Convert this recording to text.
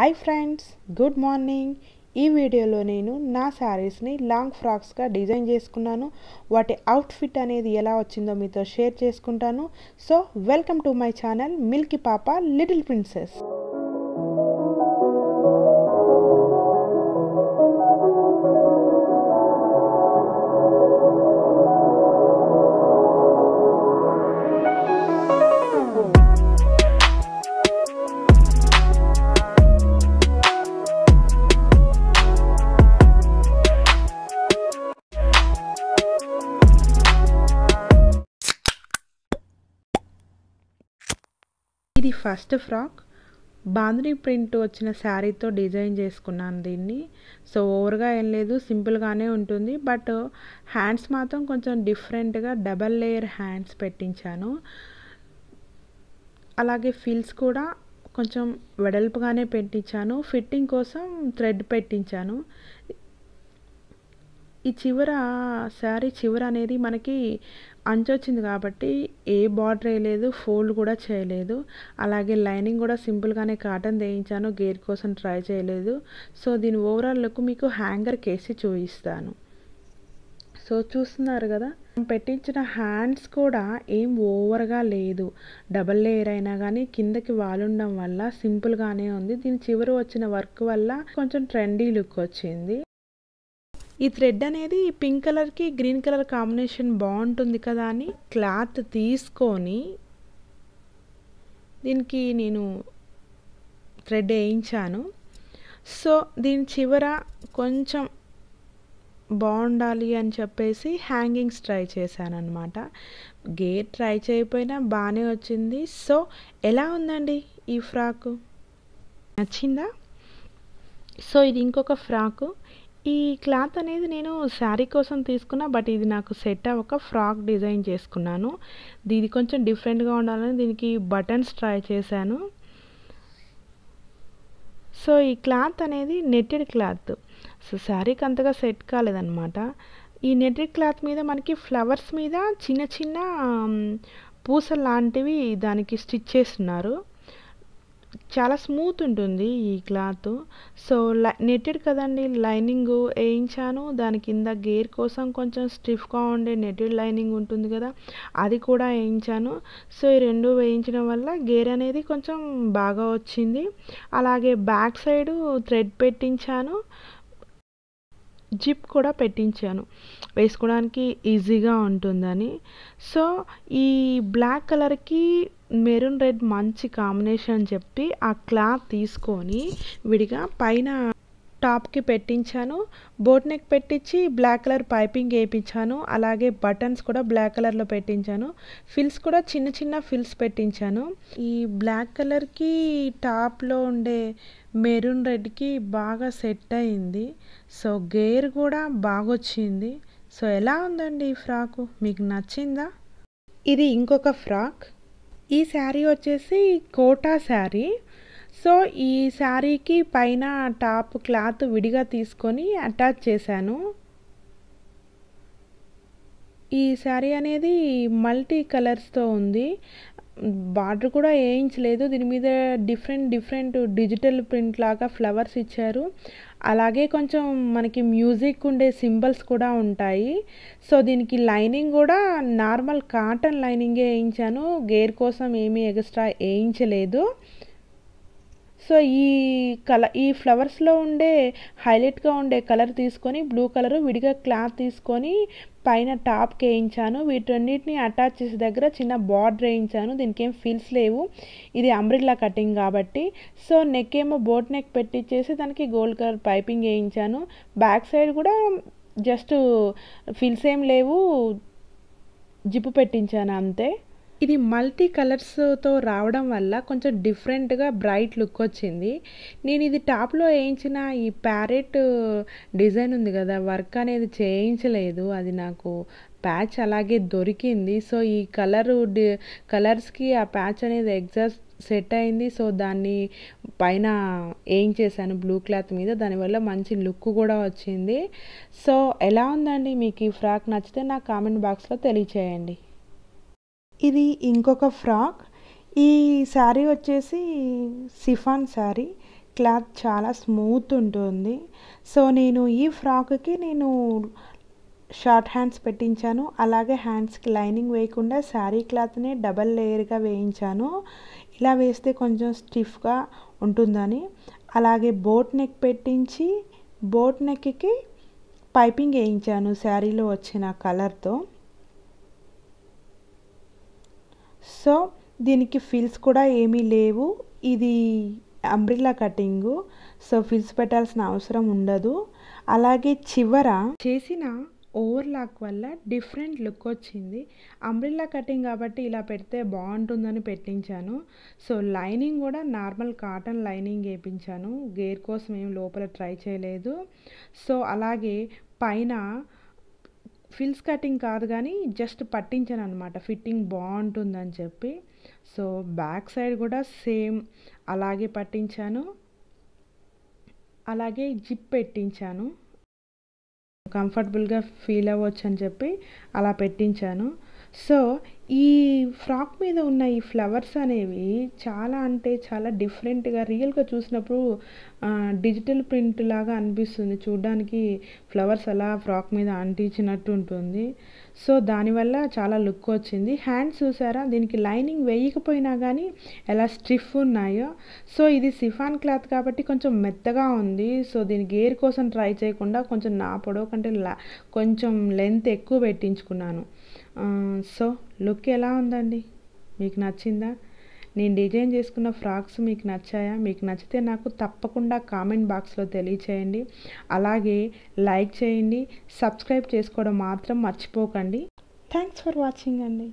hi friends good morning ఈ వీడియోలో నేను నా శారీస్ని లాంగ్ ఫ్రాక్స్గా డిజైన్ చేసుకున్నాను వాటి అవుట్ఫిట్ అనేది ఎలా వచ్చిందో మీతో షేర్ చేసుకుంటాను so welcome to my channel milky పాప లిటిల్ ప్రిన్సెస్ ఇది ఫస్ట్ ఫ్రాక్ బాంద్రీ ప్రింట్ వచ్చిన శారీతో డిజైన్ చేసుకున్నాను దీన్ని సో ఓవర్గా ఏం లేదు సింపుల్గానే ఉంటుంది బట్ హ్యాండ్స్ మాత్రం కొంచెం డిఫరెంట్గా డబల్ లేయర్ హ్యాండ్స్ పెట్టించాను అలాగే ఫిల్స్ కూడా కొంచెం వెడల్పుగానే పెట్టించాను ఫిట్టింగ్ కోసం థ్రెడ్ పెట్టించాను ఈ చివర శారీ చివర అనేది మనకి అంచొచ్చింది కాబట్టి ఏ బార్డర్ వేయలేదు ఫోల్డ్ కూడా చేయలేదు అలాగే లైనింగ్ కూడా సింపుల్గానే కాటన్ వేయించాను గేర్ కోసం ట్రై చేయలేదు సో దీని ఓవరాల్ లుక్ మీకు హ్యాంగర్కి వేసి చూపిస్తాను సో చూస్తున్నారు కదా పెట్టించిన హ్యాండ్స్ కూడా ఏం ఓవర్గా లేదు డబల్ లేయర్ అయినా కానీ కిందకి వాలుండడం వల్ల సింపుల్గానే ఉంది దీని చివరి వచ్చిన వర్క్ వల్ల కొంచెం ట్రెండీ లుక్ వచ్చింది ఈ థ్రెడ్ అనేది పింక్ కలర్కి గ్రీన్ కలర్ కాంబినేషన్ బాగుంటుంది కదా అని క్లాత్ తీసుకొని దీనికి నేను థ్రెడ్ వేయించాను సో దీని చివర కొంచెం బాగుండాలి అని చెప్పేసి హ్యాంగింగ్స్ ట్రై చేశాను అనమాట గేర్ ట్రై చేయకపోయినా బాగానే వచ్చింది సో ఎలా ఉందండి ఈ ఫ్రాకు నచ్చిందా సో ఇది ఇంకొక ఫ్రాకు ఈ క్లాత్ అనేది నేను శారీ కోసం తీసుకున్నా బట్ ఇది నాకు సెట్ అవ్వక ఫ్రాక్ డిజైన్ చేసుకున్నాను ఇది కొంచెం డిఫరెంట్గా ఉండాలని దీనికి బటన్స్ ట్రై చేశాను సో ఈ క్లాత్ అనేది నెట్టెడ్ క్లాత్ సో శారీకి అంతగా సెట్ కాలేదన్నమాట ఈ నెట్టెడ్ క్లాత్ మీద మనకి ఫ్లవర్స్ మీద చిన్న చిన్న పూస లాంటివి దానికి స్టిచ్ చేస్తున్నారు చాలా స్మూత్ ఉంటుంది ఈ క్లాత్ సో లై నెట్టెడ్ కదండి లైనింగ్ వేయించాను దాని కింద గేర్ కోసం కొంచెం స్టిఫ్గా ఉండే నెట్టెడ్ లైనింగ్ ఉంటుంది కదా అది కూడా వేయించాను సో ఈ రెండు వేయించడం వల్ల గేర్ అనేది కొంచెం బాగా వచ్చింది అలాగే బ్యాక్ సైడ్ థ్రెడ్ పెట్టించాను జిప్ కూడా పెట్టించాను వేసుకోవడానికి ఈజీగా ఉంటుందని సో ఈ బ్లాక్ కలర్కి మెరూన్ రెడ్ మంచి కాంబినేషన్ అని చెప్పి ఆ క్లాత్ తీసుకొని విడిగా పైన టాప్కి పెట్టించాను బోట్ నెక్ పెట్టించి బ్లాక్ కలర్ పైపింగ్ వేయించాను అలాగే బటన్స్ కూడా బ్లాక్ కలర్లో పెట్టించాను ఫిల్స్ కూడా చిన్న చిన్న ఫిల్స్ పెట్టించాను ఈ బ్లాక్ కలర్కి టాప్లో ఉండే మెరూన్ రెడ్కి బాగా సెట్ అయింది సో గేర్ కూడా బాగొచ్చింది సో ఎలా ఉందండి ఈ ఫ్రాకు మీకు నచ్చిందా ఇది ఇంకొక ఫ్రాక్ ఈ శారీ వచ్చేసి కోటా శారీ సో ఈ శారీకి పైన టాప్ క్లాత్ విడిగా తీసుకొని అటాచ్ చేశాను ఈ శారీ అనేది మల్టీ కలర్స్తో ఉంది బార్డర్ కూడా వేయించలేదు దీని మీద డిఫరెంట్ డిఫరెంట్ డిజిటల్ ప్రింట్ లాగా ఫ్లవర్స్ ఇచ్చారు అలాగే కొంచెం మనకి మ్యూజిక్ ఉండే సింబల్స్ కూడా ఉంటాయి సో దీనికి లైనింగ్ కూడా నార్మల్ కాటన్ లైనింగే వేయించాను గేర్ కోసం ఏమీ ఎక్స్ట్రా వేయించలేదు సో ఈ కల ఈ ఫ్లవర్స్లో ఉండే హైలైట్గా ఉండే కలర్ తీసుకొని బ్లూ కలరు విడిగా క్లాత్ తీసుకొని పైన టాప్కి వేయించాను వీటన్నిటిని అటాచ్ చేసే దగ్గర చిన్న బార్డర్ వేయించాను దీనికి ఏం ఫీల్స్ లేవు ఇది అంబ్రిల్లా కటింగ్ కాబట్టి సో నెక్ ఏమో బోట్ నెక్ పెట్టించేసి దానికి గోల్డ్ కలర్ పైపింగ్ వేయించాను బ్యాక్ సైడ్ కూడా జస్ట్ ఫిల్స్ ఏం లేవు జిప్పు పెట్టించాను అంతే ఇది మల్టీ కలర్స్తో రావడం వల్ల కొంచెం డిఫరెంట్గా బ్రైట్ లుక్ వచ్చింది నేను ఇది టాప్లో వేయించిన ఈ ప్యారెట్ డిజైన్ uh, ఉంది కదా వర్క్ అనేది చేయించలేదు అది నాకు ప్యాచ్ అలాగే దొరికింది సో ఈ కలరు డి కలర్స్కి ఆ ప్యాచ్ అనేది ఎగ్జాస్ట్ సెట్ అయింది సో దాన్ని పైన ఏం చేశాను బ్లూ క్లాత్ మీద దానివల్ల మంచి లుక్ కూడా వచ్చింది సో ఎలా ఉందండి మీకు ఈ ఫ్రాక్ నచ్చితే నా కామెంట్ బాక్స్లో తెలియచేయండి ఇది ఇంకొక ఫ్రాక్ ఈ శారీ వచ్చేసి సిఫాన్ శారీ క్లాత్ చాలా స్మూత్ ఉంటుంది సో నేను ఈ ఫ్రాక్కి నేను షార్ట్ హ్యాండ్స్ పెట్టించాను అలాగే హ్యాండ్స్కి లైనింగ్ వేయకుండా శారీ క్లాత్ని డబల్ లేయర్గా వేయించాను ఇలా వేస్తే కొంచెం స్టిఫ్గా ఉంటుందని అలాగే బోట్ నెక్ పెట్టించి బోట్ నెక్కి పైపింగ్ వేయించాను శారీలో వచ్చిన కలర్తో సో దీనికి ఫిల్స్ కూడా ఏమీ లేవు ఇది అంబ్రిల్లా కటింగు సో ఫిల్స్ పెట్టాల్సిన అవసరం ఉండదు అలాగే చివర చేసిన ఓవర్లాక్ వల్ల డిఫరెంట్ లుక్ వచ్చింది అంబ్రిల్లా కటింగ్ కాబట్టి ఇలా పెడితే బాగుంటుందని పెట్టించాను సో లైనింగ్ కూడా నార్మల్ కాటన్ లైనింగ్ వేయించాను గేర్ కోసం ఏం లోపల ట్రై చేయలేదు సో అలాగే పైన ఫిల్స్ కటింగ్ కాదు కానీ జస్ట్ పట్టించాను అనమాట ఫిట్టింగ్ బాగుంటుందని చెప్పి సో బ్యాక్ సైడ్ కూడా సేమ్ అలాగే పట్టించాను అలాగే జిప్ పెట్టించాను కంఫర్టబుల్గా ఫీల్ అవ్వచ్చు అని చెప్పి అలా పెట్టించాను సో ఈ ఫ్రాక్ మీద ఉన్న ఈ ఫ్లవర్స్ అనేవి చాలా అంటే చాలా డిఫరెంట్గా రియల్గా చూసినప్పుడు డిజిటల్ ప్రింట్ లాగా అనిపిస్తుంది చూడ్డానికి ఫ్లవర్స్ అలా ఫ్రాక్ మీద అంటించినట్టు ఉంటుంది సో దానివల్ల చాలా లుక్ వచ్చింది హ్యాండ్స్ చూసారా దీనికి లైనింగ్ వేయకపోయినా కానీ ఎలా స్టిఫ్ ఉన్నాయో సో ఇది సిఫాన్ క్లాత్ కాబట్టి కొంచెం మెత్తగా ఉంది సో దీని గేర్ కోసం ట్రై చేయకుండా కొంచెం నా పొడవు కంటే కొంచెం లెంత్ ఎక్కువ పెట్టించుకున్నాను సో లుక్ ఎలా ఉందండి మీకు నచ్చిందా నేను డిజైన్ చేసుకున్న ఫ్రాక్స్ మీకు నచ్చాయా మీకు నచ్చితే నాకు తప్పకుండా కామెంట్ బాక్స్లో తెలియచేయండి అలాగే లైక్ చేయండి సబ్స్క్రైబ్ చేసుకోవడం మాత్రం మర్చిపోకండి థ్యాంక్స్ ఫర్ వాచింగ్ అండి